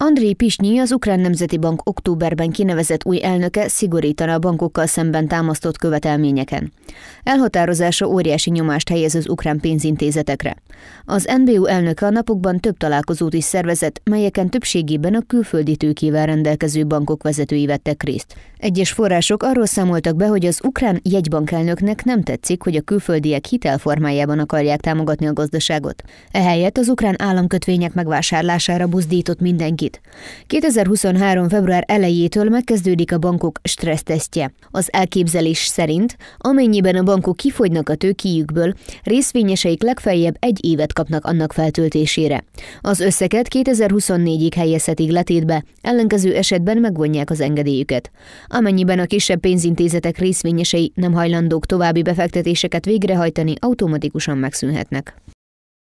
André Pisnyi, az Ukrán Nemzeti Bank októberben kinevezett új elnöke szigorítana a bankokkal szemben támasztott követelményeken. Elhatározása óriási nyomást helyez az ukrán pénzintézetekre. Az NBU elnöke a napokban több találkozót is szervezett, melyeken többségében a külföldi tőkével rendelkező bankok vezetői vettek részt. Egyes források arról számoltak be, hogy az ukrán elnöknek nem tetszik, hogy a külföldiek hitelformájában akarják támogatni a gazdaságot. Ehelyett az ukrán államkötvények megvásárlására buzdított mindenki segít. 2023. február elejétől megkezdődik a bankok stressztesztje. Az elképzelés szerint, amennyiben a bankok kifogynak a tőkéjükből, részvényeseik legfeljebb egy évet kapnak annak feltöltésére. Az összeget 2024-ig helyezhetik letétbe, ellenkező esetben megvonják az engedélyüket. Amennyiben a kisebb pénzintézetek részvényesei nem hajlandók további befektetéseket végrehajtani, automatikusan megszűnhetnek.